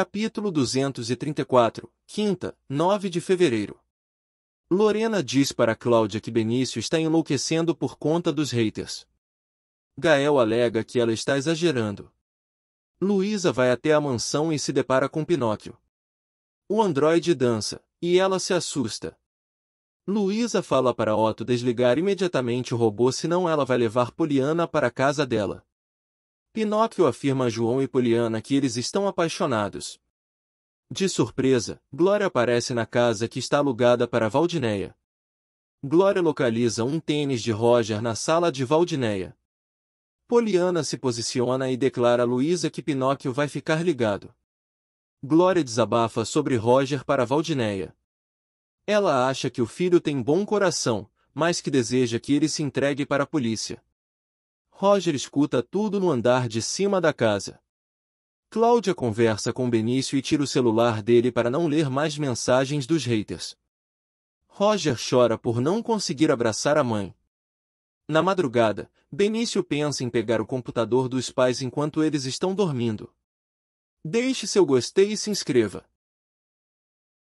Capítulo 234, quinta, 9 de fevereiro. Lorena diz para Cláudia que Benício está enlouquecendo por conta dos haters. Gael alega que ela está exagerando. Luísa vai até a mansão e se depara com Pinóquio. O androide dança, e ela se assusta. Luísa fala para Otto desligar imediatamente o robô senão ela vai levar Poliana para a casa dela. Pinóquio afirma a João e Poliana que eles estão apaixonados. De surpresa, Glória aparece na casa que está alugada para Valdineia. Glória localiza um tênis de Roger na sala de Valdineia. Poliana se posiciona e declara a Luísa que Pinóquio vai ficar ligado. Glória desabafa sobre Roger para Valdineia. Ela acha que o filho tem bom coração, mas que deseja que ele se entregue para a polícia. Roger escuta tudo no andar de cima da casa. Cláudia conversa com Benício e tira o celular dele para não ler mais mensagens dos haters. Roger chora por não conseguir abraçar a mãe. Na madrugada, Benício pensa em pegar o computador dos pais enquanto eles estão dormindo. Deixe seu gostei e se inscreva.